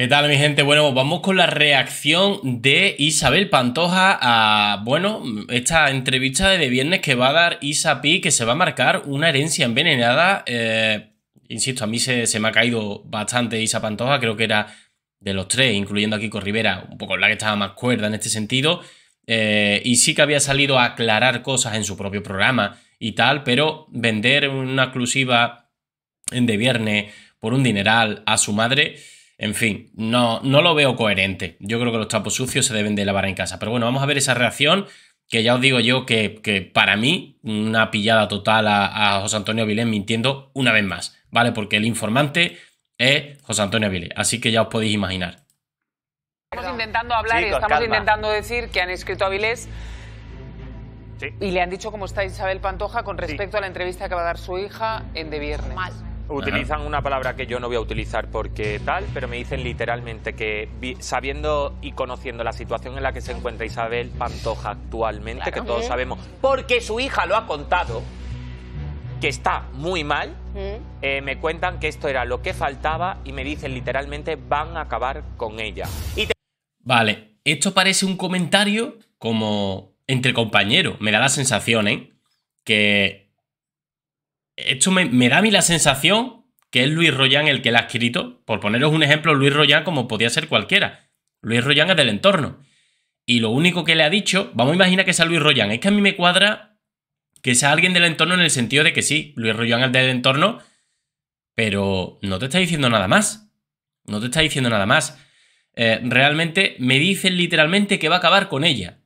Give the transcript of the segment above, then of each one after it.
¿Qué tal mi gente? Bueno, vamos con la reacción de Isabel Pantoja a, bueno, esta entrevista de viernes que va a dar Isa Pi, que se va a marcar una herencia envenenada. Eh, insisto, a mí se, me ha caído bastante Isa Pantoja, creo que era de los tres, incluyendo aquí Kiko Rivera, un poco la que estaba más cuerda en este sentido. Eh, y sí que había salido a aclarar cosas en su propio programa y tal, pero vender una exclusiva de viernes por un dineral a su madre en fin, no, no lo veo coherente. Yo creo que los trapos sucios se deben de lavar en casa. Pero bueno, vamos a ver esa reacción que ya os digo yo que, para mí una pillada total a, José Antonio Avilés mintiendo una vez más, ¿vale? Porque el informante es José Antonio Avilés. así que ya os podéis imaginar. Estamos intentando hablar y estamos intentando decir que han escrito a Vilés y le han dicho cómo está Isabel Pantoja con respecto a la entrevista que va a dar su hija en De Viernes utilizan una palabra que yo no voy a utilizar porque tal, pero me dicen literalmente que sabiendo y conociendo la situación en la que se encuentra Isabel Pantoja actualmente, que todos sabemos, porque su hija lo ha contado, que está muy mal, eh, me cuentan que esto era lo que faltaba y me dicen literalmente van a acabar con ella. Vale, esto parece un comentario como entre compañeros, me da la sensación, ¿eh? Que esto me, da a mí la sensación que es Luis Rollán el que la ha escrito. Por poneros un ejemplo, Luis Rollán, como podía ser cualquiera. Luis Rollán es del entorno. Y lo único que le ha dicho, vamos a imaginar que sea Luis Rollán. es que a mí me cuadra que sea alguien del entorno en el sentido de que sí, Luis Rollán es del entorno, pero no te está diciendo nada más. No te está diciendo nada más. Eh, realmente me dicen literalmente que va a acabar con ella.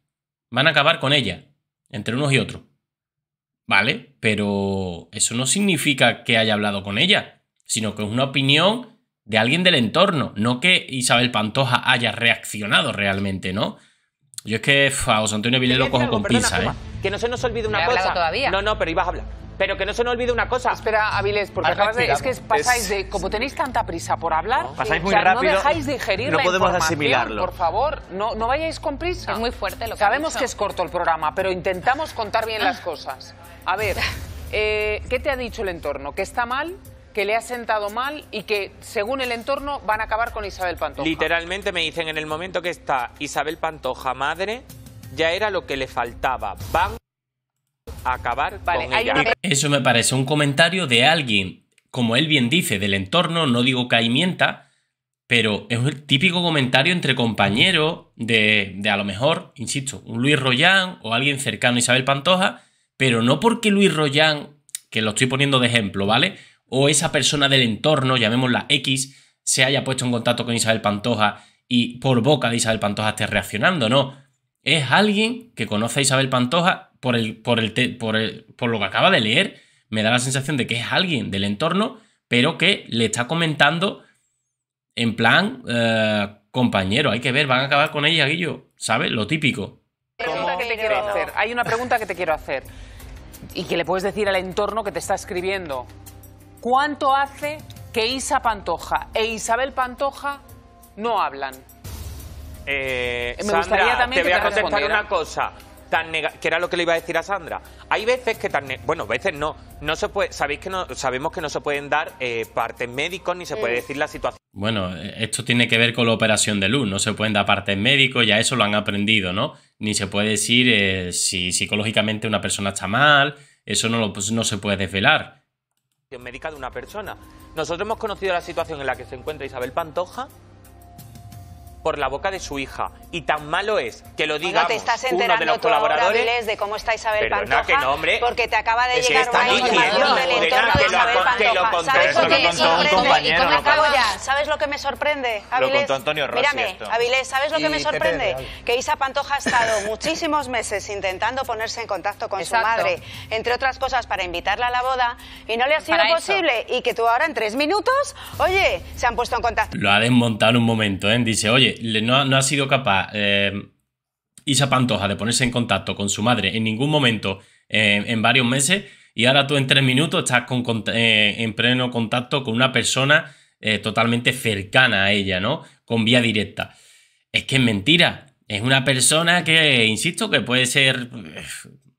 Van a acabar con ella, entre unos y otros. ¿vale? Pero eso no significa que haya hablado con ella, sino que es una opinión de alguien del entorno, no que Isabel Pantoja haya reaccionado realmente, ¿no? Yo es que a Antonio Vilé lo cojo con pinza, ¿eh? Que no se nos olvide una cosa. Todavía? No, no, pero ibas a hablar. Pero que no se nos olvide una cosa. Espera, Avilés, porque acabas de, es que pasáis de... Como tenéis tanta prisa por hablar, pasáis muy rápido, no dejáis no podemos asimilarlo. por favor. No, no vayáis con prisa. Es muy fuerte lo que Sabemos que es corto el programa, pero intentamos contar bien las cosas. A ver, eh, ¿qué te ha dicho el entorno? ¿Que está mal? que le ha sentado mal y que, según el entorno, van a acabar con Isabel Pantoja. Literalmente me dicen, en el momento que está Isabel Pantoja madre, ya era lo que le faltaba. Van acabar Eso me parece un comentario de alguien, como él bien dice, del entorno, no digo que mienta, pero es un típico comentario entre compañeros de, de a lo mejor, insisto, un Luis Rollán o alguien cercano a Isabel Pantoja, pero no porque Luis Rollán, que lo estoy poniendo de ejemplo, ¿vale? O esa persona del entorno, llamémosla X, se haya puesto en contacto con Isabel Pantoja y por boca de Isabel Pantoja esté reaccionando, no. Es alguien que conoce a Isabel Pantoja por, el, por, el por, por lo que acaba de leer, me da la sensación de que es alguien del entorno, pero que le está comentando en plan, eh, compañero, hay que ver, van a acabar con ella, Guillo, ¿sabes? Lo típico. Hay una pregunta que te quiero hacer y que le puedes decir al entorno que te está escribiendo. ¿Cuánto hace que Isa Pantoja e Isabel Pantoja no hablan? Eh, me gustaría también te voy a contestar una cosa que era lo que le iba a decir a Sandra. Hay veces que tan bueno, veces no, no se puede, sabéis que no, sabemos que no se pueden dar eh, partes médicos ni se puede eh. decir la situación. Bueno, eh, esto tiene que ver con la operación de luz, no se pueden dar partes médicos, ya eso lo han aprendido, ¿no? Ni se puede decir eh, si psicológicamente una persona está mal, eso no, lo, pues, no se puede desvelar. Médica de una persona. Nosotros hemos conocido la situación en la que se encuentra Isabel Pantoja, por la boca de su hija. Y tan malo es que lo diga te estás uno de los colaboradores. de cómo está Isabel Pantoja, porque te acaba de llegar una información del entorno de Isabel Pantoja. ¿Sabes lo que me sorprende? ¿Sabes lo que me sorprende, Avilés? Mírame, Avilés, ¿sabes lo que me sorprende? Que Isa Pantoja ha estado muchísimos meses intentando ponerse en contacto con su madre, entre otras cosas para invitarla a la boda, y no le ha sido posible. Y que tú ahora en tres minutos, oye, se han puesto en contacto. Lo ha desmontado un momento, ¿eh? Dice, oye, no, ha sido capaz eh, Isa Pantoja de ponerse en contacto con su madre en ningún momento eh, en varios meses y ahora tú en tres minutos estás eh, en pleno contacto con una persona totalmente cercana a ella, ¿no? Con vía directa. Es que es mentira. Es una persona que, insisto, que puede ser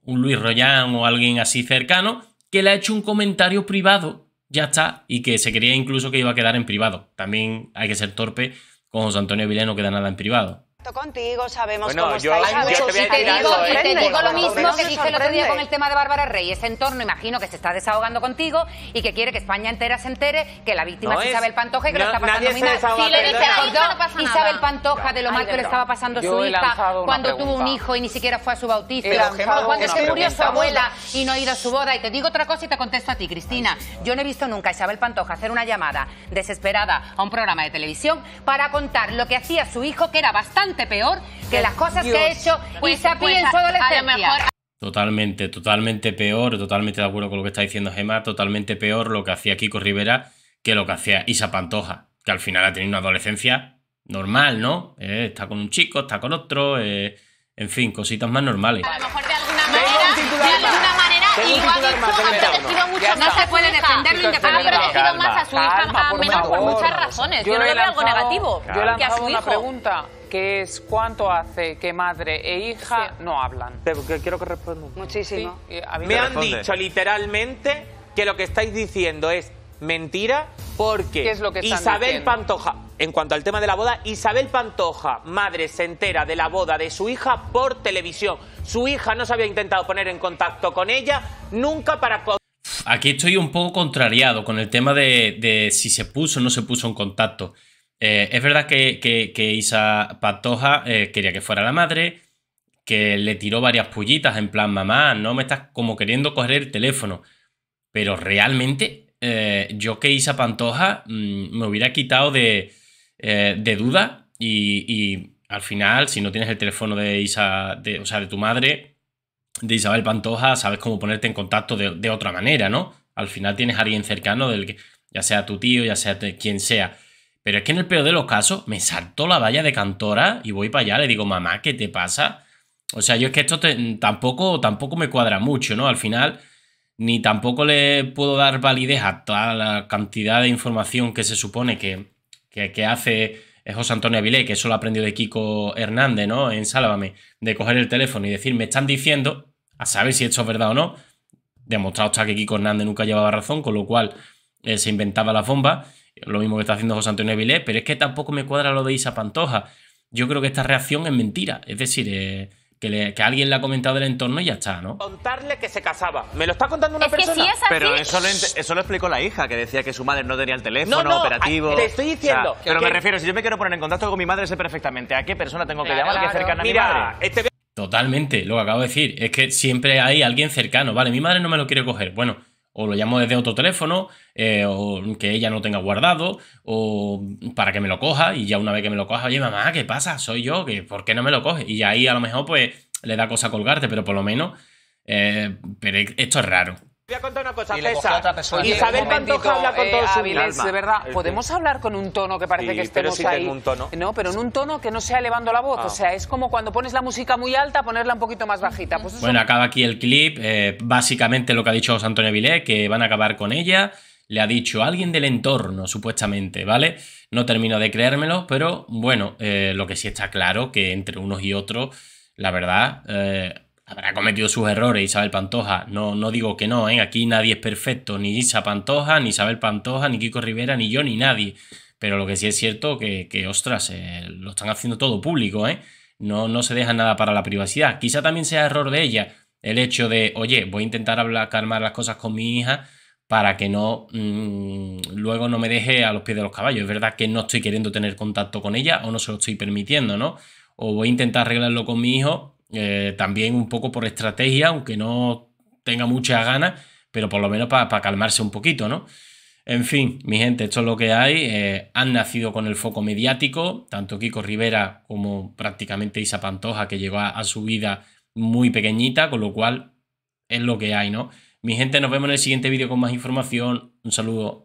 un Luis Rollán o alguien así cercano, que le ha hecho un comentario privado, ya está, y que se creía incluso que iba a quedar en privado. También hay que ser torpe con José Antonio Vileno queda nada en privado contigo, sabemos cómo estáis. ¿eh? te, digo, lo mismo que dije el otro día con el tema de Bárbara Rey. Ese entorno, imagino que se está desahogando contigo y que quiere que España entera se entere que la víctima es Isabel Pantoja y que lo está pasando muy mal. Si le dije a Isabel Pantoja de lo mal que le estaba pasando a su hija cuando tuvo un hijo y ni siquiera fue a su bautizo. Cuando se murió su abuela y no ha ido a su boda. Y te digo otra cosa y te contesto a ti, Cristina. Yo no he visto nunca a Isabel Pantoja hacer una llamada desesperada a un programa de televisión para contar lo que hacía su hijo, que era bastante peor que las cosas que ha hecho Isa en su adolescencia. Totalmente, totalmente peor, totalmente de acuerdo con lo que está diciendo Gemma, totalmente peor lo que hacía Kiko Rivera que lo que hacía Isa Pantoja, que al final ha tenido una adolescencia normal, ¿no? Eh, está con un chico, está con otro, eh, en fin, cositas más normales. A lo mejor de alguna manera, de alguna manera, y ha mucho, no se puede defender por muchas razones. Yo, no le veo algo negativo. Yo he lanzado una pregunta que es ¿cuánto hace que madre e hija no hablan? porque quiero que respondan. Muchísimo. me han dicho literalmente que lo que estáis diciendo es mentira porque Isabel Pantoja, en cuanto al tema de la boda, Isabel Pantoja, madre, se entera de la boda de su hija por televisión. Su hija no se había intentado poner en contacto con ella nunca para aquí estoy un poco contrariado con el tema de, si se puso o no se puso en contacto. Eh, es verdad que, Isa Pantoja eh, quería que fuera la madre, que le tiró varias pullitas en plan, mamá, no me estás como queriendo coger el teléfono. Pero realmente, eh, yo que Isa Pantoja mm, me hubiera quitado de, duda y, al final, si no tienes el teléfono de Isa, o sea, de tu madre, de Isabel Pantoja, sabes cómo ponerte en contacto de, otra manera, ¿no? Al final tienes a alguien cercano del que, ya sea tu tío, ya sea quien sea. Pero es que en el peor de los casos me saltó la valla de cantora y voy para allá, le digo, mamá, ¿qué te pasa? O sea, yo es que esto tampoco, tampoco me cuadra mucho, ¿no? Al final, ni tampoco le puedo dar validez a toda la cantidad de información que se supone que hace es José Antonio Avilé, que eso lo aprendió de Kiko Hernández, ¿no? En Sálvame, de coger el teléfono y decir, me están diciendo, a saber si esto es verdad o no. Demostrado está que Kiko Hernández nunca llevaba razón, con lo cual eh, se inventaba la bomba, lo mismo que está haciendo José Antonio Avilé, pero es que tampoco me cuadra lo de Isa Pantoja. Yo creo que esta reacción es mentira, es decir, eh, que, alguien le ha comentado del entorno y ya está, ¿no? Contarle que se casaba. Me lo está contando una persona. Pero eso lo, eso lo, explicó la hija, que decía que su madre no tenía el teléfono no, no, operativo. te estoy diciendo. pero me refiero, si yo me quiero poner en contacto con mi madre, sé perfectamente a qué persona tengo que llamar que cercana mi madre. Este Totalmente, lo que acabo de decir. Es que siempre hay alguien cercano. Vale, mi madre no me lo quiere coger. Bueno o lo llamo desde otro teléfono, eh, o que ella no tenga guardado, o para que me lo coja, y ya una vez que me lo coja, oye mamá, ¿qué pasa? Soy yo, ¿por qué no me lo coge? Y ahí a lo mejor pues le da cosa colgarte, pero por lo menos, eh, pero esto es raro. Voy a contar una cosa, César. Isabel Pantoja habla con todos todo eh, de verdad, ¿podemos hablar con un tono que parece que estemos sí ahí? un tono. No, pero en un tono que no sea elevando la voz. Ah. O sea, es como cuando pones la música muy alta, ponerla un poquito más bajita. Pues bueno, acaba aquí el clip. Eh, básicamente lo que ha dicho José Antonio Vilé, que van a acabar con ella. Le ha dicho alguien del entorno, supuestamente, ¿vale? No termino de creérmelo, pero bueno, eh, lo que sí está claro que entre unos y otros, la verdad habrá cometido sus errores Isabel Pantoja. No, no digo que no, ¿eh? aquí nadie es perfecto, ni Isabel Pantoja, ni Isabel Pantoja, ni Kiko Rivera, ni yo, ni nadie. Pero lo que sí es cierto que, que ostras, eh, lo están haciendo todo público, ¿eh? No, no se deja nada para la privacidad. Quizá también sea error de ella el hecho de, oye, voy a intentar hablar, calmar las cosas con mi hija para que no mm, luego no me deje a los pies de los caballos. Es verdad que no estoy queriendo tener contacto con ella o no se lo estoy permitiendo, ¿no? O voy a intentar arreglarlo con mi hijo eh, también un poco por estrategia, aunque no tenga muchas ganas, pero por lo menos para calmarse un poquito, ¿no? En fin, mi gente, esto es lo que hay. Eh, han nacido con el foco mediático, tanto Kiko Rivera como prácticamente Isa Pantoja, que llegó a, a su vida muy pequeñita, con lo cual es lo que hay, ¿no? Mi gente, nos vemos en el siguiente vídeo con más información. Un saludo.